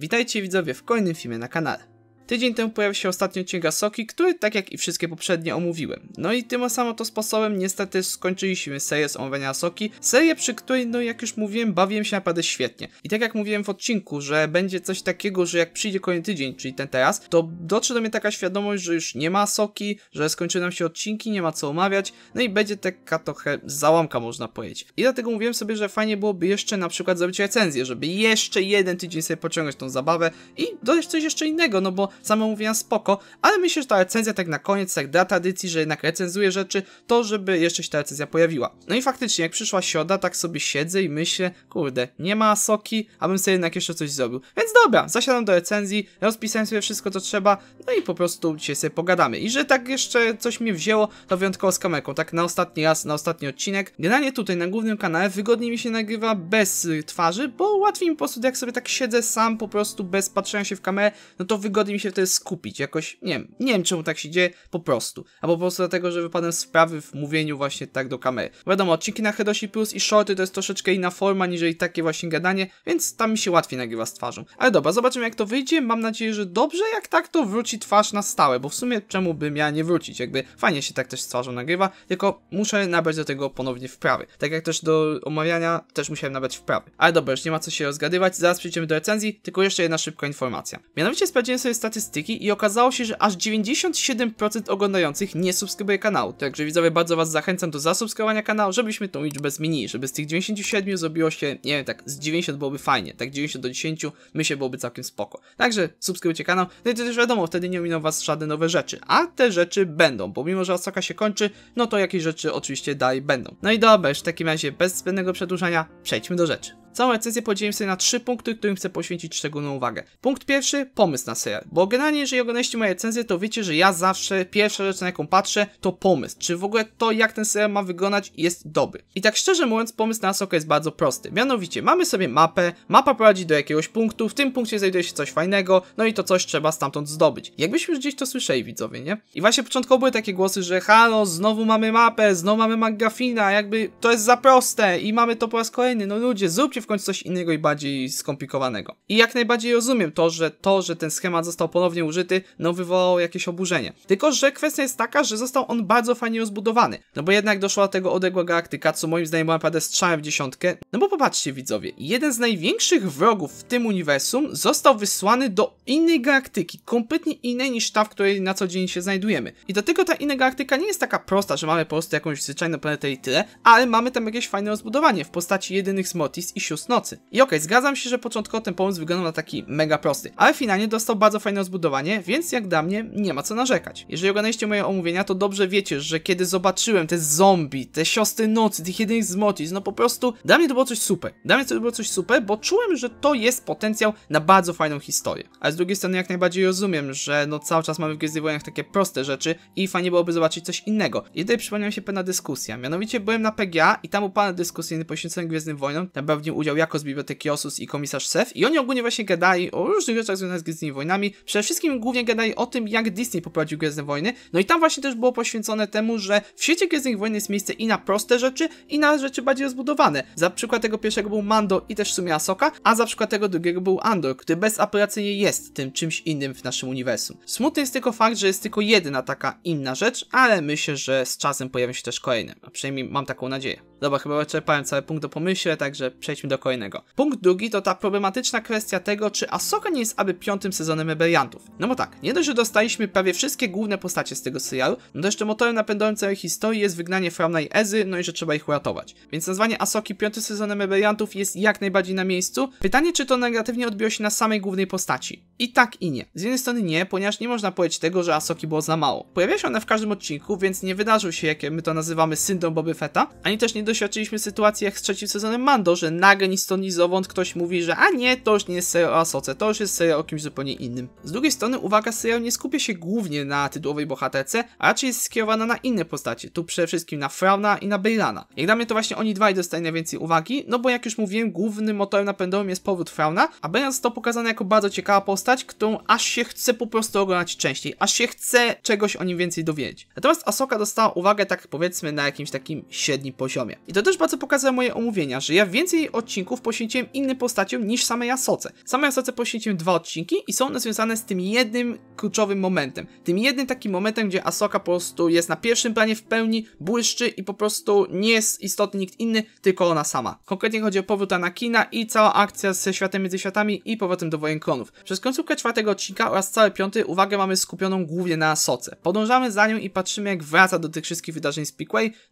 Witajcie widzowie w kolejnym filmie na kanale. Tydzień temu pojawił się ostatnio odcinek soki, który tak jak i wszystkie poprzednie omówiłem. No i tym samym to sposobem niestety skończyliśmy serię z omówienia Soki, serię przy której no jak już mówiłem bawiłem się naprawdę świetnie. I tak jak mówiłem w odcinku, że będzie coś takiego, że jak przyjdzie kolejny tydzień, czyli ten teraz, to dotrze do mnie taka świadomość, że już nie ma soki, że skończyły nam się odcinki, nie ma co omawiać, no i będzie taka trochę załamka można powiedzieć. I dlatego mówiłem sobie, że fajnie byłoby jeszcze na przykład zrobić recenzję, żeby jeszcze jeden tydzień sobie pociągnąć tą zabawę i dodać coś jeszcze innego, no bo samo mówiłem spoko, ale myślę, że ta recenzja tak na koniec, tak dla tradycji, że jednak recenzuje rzeczy, to żeby jeszcze się ta recenzja pojawiła. No i faktycznie, jak przyszła sioda, tak sobie siedzę i myślę, kurde, nie ma soki, abym sobie jednak jeszcze coś zrobił. Więc dobra, zasiadam do recenzji, rozpisałem sobie wszystko, co trzeba, no i po prostu dzisiaj sobie pogadamy. I że tak jeszcze coś mnie wzięło, to wyjątkowo z kamerką, tak na ostatni raz, na ostatni odcinek. Generalnie tutaj na głównym kanale wygodniej mi się nagrywa bez y, twarzy, bo łatwiej mi po prostu, jak sobie tak siedzę sam po prostu bez patrzenia się w kamerę, no to wygodniej mi się się wtedy skupić, jakoś, nie wiem, nie wiem czemu tak się dzieje, po prostu. albo po prostu dlatego, że wypadłem z prawy w mówieniu właśnie tak do kamery. Wiadomo, odcinki na Hedosi Plus i shorty to jest troszeczkę inna forma niż takie właśnie gadanie, więc tam mi się łatwiej nagrywa z twarzą. Ale dobra, zobaczymy jak to wyjdzie, mam nadzieję, że dobrze, jak tak to wróci twarz na stałe, bo w sumie czemu bym miała nie wrócić, jakby fajnie się tak też z twarzą nagrywa, tylko muszę nabrać do tego ponownie wprawy. Tak jak też do omawiania też musiałem nabrać wprawy. Ale dobra, już nie ma co się rozgadywać, zaraz przejdziemy do recenzji, tylko jeszcze jedna szybka informacja. Mianowicie sprawdziłem sobie statystyki i okazało się, że aż 97% oglądających nie subskrybuje kanału. Także widzowie, bardzo was zachęcam do zasubskrybowania kanału, żebyśmy tą liczbę zmienili, żeby z tych 97 zrobiło się, nie wiem, tak z 90 byłoby fajnie, tak 90 do 10 myślę byłoby całkiem spoko. Także subskrybujcie kanał, no i to też wiadomo, wtedy nie ominą was żadne nowe rzeczy, a te rzeczy będą, bo mimo, że Osaka się kończy, no to jakieś rzeczy oczywiście dalej będą. No i dobra, już w takim razie bez zbędnego przedłużania, przejdźmy do rzeczy. Całą recenzję podzieliłem sobie na trzy punkty, którym chcę poświęcić szczególną uwagę. Punkt pierwszy, pomysł na serial. Bo generalnie, jeżeli oglądaliście moje recenzje, to wiecie, że ja zawsze pierwsza rzecz, na jaką patrzę, to pomysł. Czy w ogóle to, jak ten serial ma wyglądać, jest dobry. I tak szczerze mówiąc, pomysł na Soka jest bardzo prosty. Mianowicie, mamy sobie mapę, mapa prowadzi do jakiegoś punktu, w tym punkcie znajduje się coś fajnego, no i to coś trzeba stamtąd zdobyć. Jakbyśmy już gdzieś to słyszeli, widzowie, nie? I właśnie początkowo były takie głosy, że halo, znowu mamy mapę, znowu mamy McGuffina, jakby to jest za proste i mamy to po raz kolejny, no ludzie, zróbcie w końcu coś innego i bardziej skomplikowanego. I jak najbardziej rozumiem to, że to, że ten schemat został ponownie użyty, no wywołało jakieś oburzenie. Tylko, że kwestia jest taka, że został on bardzo fajnie rozbudowany. No bo jednak doszła do tego odległa galaktyka, co moim zdaniem była naprawdę strzałem w dziesiątkę. No bo popatrzcie widzowie, jeden z największych wrogów w tym uniwersum został wysłany do innej galaktyki, kompletnie innej niż ta, w której na co dzień się znajdujemy. I dlatego ta inna galaktyka nie jest taka prosta, że mamy po prostu jakąś zwyczajną planetę i tyle, ale mamy tam jakieś fajne rozbudowanie w postaci jedynych z Motis i sióstr nocy. I okej, okay, zgadzam się, że początkowo ten pomysł wyglądał na taki mega prosty, ale finalnie dostał bardzo fajne rozbudowanie, więc jak dla mnie nie ma co narzekać. Jeżeli oglądaliście moje omówienia, to dobrze wiecie, że kiedy zobaczyłem te zombie, te siostry nocy, tych jedynych z Motis, no po prostu dla mnie to było coś super. Dla mnie to było coś super, bo czułem, że to jest potencjał na bardzo fajną historię. Ale z drugiej strony jak najbardziej rozumiem, że no cały czas mamy w Gwiezdnych Wojnach takie proste rzeczy i fajnie byłoby zobaczyć coś innego. I tutaj przypomniała mi się pewna dyskusja, mianowicie byłem na PGA i tam był panel dyskusyjny poświęcony Gwiezdnym Wojnom, tam pewnie udział jako z biblioteki Osus i komisarz Sef i oni ogólnie właśnie gadali o różnych rzeczach związanych z Gwiezdnymi Wojnami, przede wszystkim głównie gadali o tym, jak Disney poprowadził Gwiezdne Wojny, no i tam właśnie też było poświęcone temu, że w świecie Gwiezdnych wojny jest miejsce i na proste rzeczy, i na rzeczy bardziej rozbudowane. Za przykład tego pierwszego był Mando i też w sumie Asoka, a za przykład tego drugiego był Andor, który bezapelacyjnie jest tym czymś innym w naszym uniwersum. Smutny jest tylko fakt, że jest tylko jedna taka inna rzecz, ale myślę, że z czasem pojawią się też kolejne, a przynajmniej mam taką nadzieję. Dobra, chyba wyczerpałem cały punkt do pomyśle, także przejdźmy do kolejnego. Punkt drugi to ta problematyczna kwestia tego, czy Asoka nie jest aby piątym sezonem rebeliantów. No bo tak, nie dość, że dostaliśmy prawie wszystkie główne postacie z tego serialu, no też jeszcze motorem napędowym całej historii jest wygnanie Frauna i Ezy, no i że trzeba ich uratować. Więc nazwanie Asoki piątym sezonem rebeliantów jest jak najbardziej na miejscu. Pytanie, czy to negatywnie odbiło się na samej głównej postaci. I tak i nie. Z jednej strony nie, ponieważ nie można powiedzieć tego, że Asoki było za mało. Pojawia się ona w każdym odcinku, więc nie wydarzył się, jak my to nazywamy, syndrom Boby Fetta, ani też nie doświadczyliśmy sytuacji jak z trzecim sezonem Mando, że nagle nagle ni stąd, ni zowąd ktoś mówi, że a nie, to już nie jest serial o Asoce, to już jest serial o kimś zupełnie innym. Z drugiej strony uwaga serial nie skupia się głównie na tytułowej bohaterce, a raczej jest skierowana na inne postacie, tu przede wszystkim na Frauna i na Bejlana. Jak dla mnie to właśnie oni dwaj dostali najwięcej uwagi, no bo jak już mówiłem, głównym motorem napędowym jest powrót Frauna, a Bejlan został pokazany jako bardzo ciekawa postać, którą aż się chce po prostu oglądać częściej, aż się chce czegoś o nim więcej dowiedzieć. Natomiast Asoka dostała uwagę tak powiedzmy na jakimś takim średnim poziomie. I to też bardzo pokazuje moje omówienia, że ja więcej o odcinków poświęciłem innym postaciom niż samej Asoce. Samej Asoce poświęciłem dwa odcinki i są one związane z tym jednym kluczowym momentem. Tym jednym takim momentem, gdzie Asoka po prostu jest na pierwszym planie w pełni, błyszczy i po prostu nie jest istotny nikt inny, tylko ona sama. Konkretnie chodzi o powrót Anakina i cała akcja ze światem między światami i powrotem do wojen klonów. Przez końcówkę czwartego odcinka oraz cały piąty uwagę mamy skupioną głównie na Asoce. Podążamy za nią i patrzymy jak wraca do tych wszystkich wydarzeń z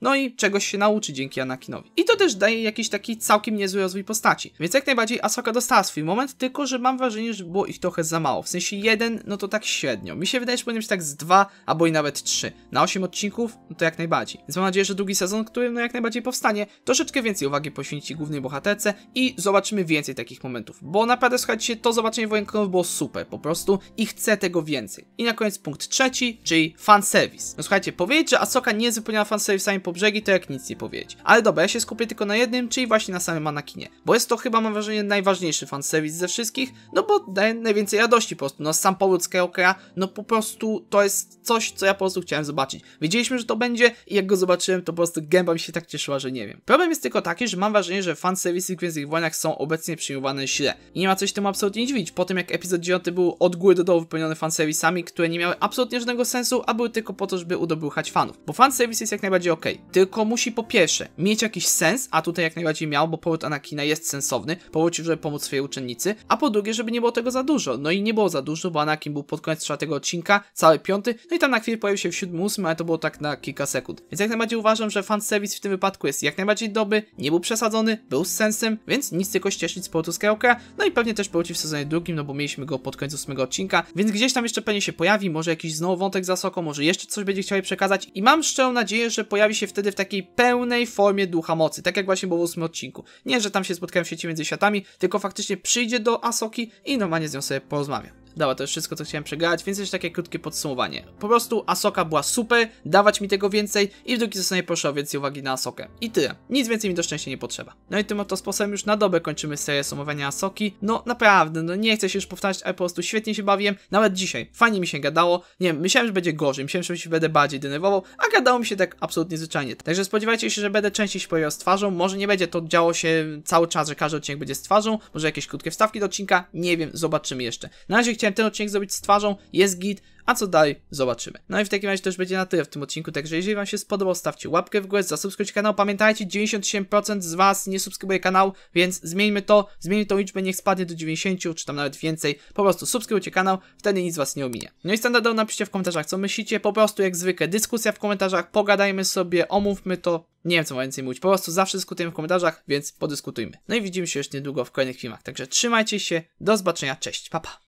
no i czegoś się nauczy dzięki Anakinowi. I to też daje jakiś taki całkiem niezły rozwój postaci. Więc jak najbardziej Asoka dostała swój moment, tylko że mam wrażenie, że było ich trochę za mało. W sensie jeden, no to tak średnio. Mi się wydaje, że powinien być tak z dwa, albo i nawet trzy. Na osiem odcinków, no to jak najbardziej. Więc mam nadzieję, że drugi sezon, który no jak najbardziej powstanie, troszeczkę więcej uwagi poświęci głównej bohaterce i zobaczymy więcej takich momentów. Bo naprawdę, słuchajcie, to zobaczenie wojenkowe było super, po prostu i chcę tego więcej. I na koniec punkt trzeci, czyli fanservice. No słuchajcie, powiedzieć, że Asoka nie wypełniała fanserwisami po brzegi, to jak nic nie powiedzieć. Ale dobra, ja się skupię tylko na jednym, czyli właśnie na samym Anakin kinie. Bo jest to chyba, mam wrażenie, najważniejszy fanserwis ze wszystkich, no bo daje najwięcej radości po prostu. No sam powrót Skywalkera, no po prostu to jest coś, co ja po prostu chciałem zobaczyć. Wiedzieliśmy, że to będzie i jak go zobaczyłem, to po prostu gęba mi się tak cieszyła, że nie wiem. Problem jest tylko taki, że mam wrażenie, że fanserwisy w Gwiezdnych Wojnach są obecnie przyjmowane źle. I nie ma coś temu absolutnie dziwić, po tym jak epizod 9 był od góry do dołu wypełniony fanserwisami, które nie miały absolutnie żadnego sensu, a były tylko po to, żeby udobruchać fanów. Bo fanserwis jest jak najbardziej ok, tylko musi po pierwsze mieć jakiś sens, a tutaj jak najbardziej miał, bo powrót na jest sensowny, po żeby pomóc swojej uczennicy, a po drugie, żeby nie było tego za dużo. No i nie było za dużo, bo Anakin był pod koniec czwartego odcinka, cały piąty, no i tam na chwilę pojawił się w siódmym, ósmym, ale to było tak na kilka sekund. Więc jak najbardziej uważam, że fanservice w tym wypadku jest jak najbardziej dobry, nie był przesadzony, był z sensem, więc nic tylko ścieżnić z powrotu Skywalkera, no i pewnie też powróci w sezonie drugim, no bo mieliśmy go pod koniec ósmego odcinka, więc gdzieś tam jeszcze pewnie się pojawi, może jakiś znowu wątek za Soko, może jeszcze coś będzie chciał przekazać i mam szczerą nadzieję, że pojawi się wtedy w takiej pełnej formie ducha mocy, tak jak właśnie było w ósmym odcinku. Nie, że że tam się spotkałem w sieci między światami, tylko faktycznie przyjdzie do Asoki i normalnie z nią sobie porozmawia. Dobra, to już wszystko, co chciałem przegadać, więc jeszcze takie krótkie podsumowanie. Po prostu Asoka była super, dawać mi tego więcej i w drugi zostanie proszę o więcej uwagi na Asokę. I tyle. Nic więcej mi do szczęścia nie potrzeba. No i tym oto sposobem już na dobę kończymy serię sumowania Asoki. No naprawdę, no nie chcę się już powtarzać, ale po prostu świetnie się bawiłem. Nawet dzisiaj. Fajnie mi się gadało. Nie wiem, myślałem, że będzie gorzej, myślałem, że się będę bardziej denerwował, a gadało mi się tak absolutnie zwyczajnie. Także spodziewajcie się, że będę częściej się pojawiał z twarzą. Może nie będzie to działo się cały czas, że każdy odcinek będzie z twarzą. Może jakieś krótkie wstawki do odcinka. Nie wiem, zobaczymy jeszcze. Na razie chciałem chciałem ten odcinek zrobić z twarzą, jest git, a co dalej zobaczymy. No i w takim razie też będzie na tyle w tym odcinku, także jeżeli wam się spodobał, stawcie łapkę w górę, zasubskrybujcie kanał, pamiętajcie 97% z was nie subskrybuje kanału, więc zmieńmy to, zmieńmy tą liczbę, niech spadnie do 90, czy tam nawet więcej, po prostu subskrybujcie kanał, wtedy nic was nie ominie. No i standardowo napiszcie w komentarzach co myślicie, po prostu jak zwykle dyskusja w komentarzach, pogadajmy sobie, omówmy to, nie wiem co ma więcej mówić, po prostu zawsze dyskutujemy w komentarzach, więc podyskutujmy. No i widzimy się już niedługo w kolejnych filmach, także trzymajcie się, do zobaczenia, cześć, Pa.